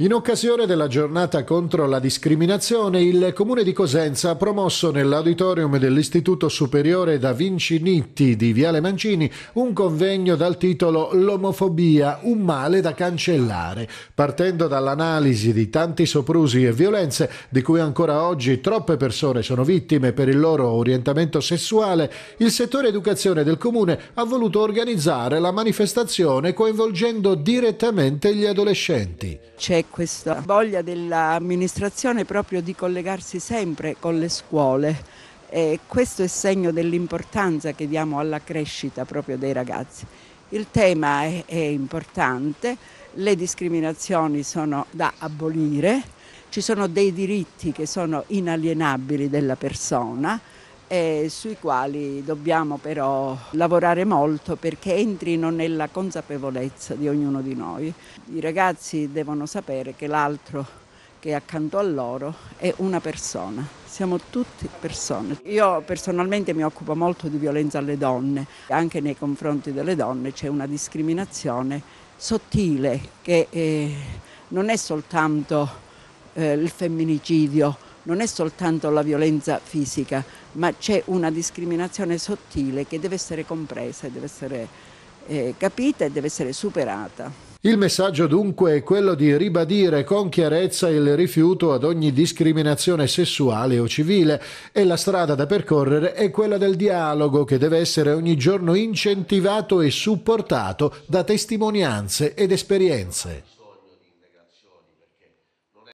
In occasione della giornata contro la discriminazione, il Comune di Cosenza ha promosso nell'auditorium dell'Istituto Superiore Da Vinci Nitti di Viale Mancini un convegno dal titolo L'omofobia, un male da cancellare, partendo dall'analisi di tanti soprusi e violenze di cui ancora oggi troppe persone sono vittime per il loro orientamento sessuale, il settore educazione del Comune ha voluto organizzare la manifestazione coinvolgendo direttamente gli adolescenti. C'è questa voglia dell'amministrazione proprio di collegarsi sempre con le scuole. E questo è segno dell'importanza che diamo alla crescita proprio dei ragazzi. Il tema è, è importante, le discriminazioni sono da abolire, ci sono dei diritti che sono inalienabili della persona e sui quali dobbiamo però lavorare molto perché entrino nella consapevolezza di ognuno di noi. I ragazzi devono sapere che l'altro che è accanto a loro è una persona, siamo tutti persone. Io personalmente mi occupo molto di violenza alle donne, anche nei confronti delle donne c'è una discriminazione sottile che eh, non è soltanto eh, il femminicidio, non è soltanto la violenza fisica, ma c'è una discriminazione sottile che deve essere compresa, deve essere eh, capita e deve essere superata. Il messaggio dunque è quello di ribadire con chiarezza il rifiuto ad ogni discriminazione sessuale o civile e la strada da percorrere è quella del dialogo che deve essere ogni giorno incentivato e supportato da testimonianze ed esperienze.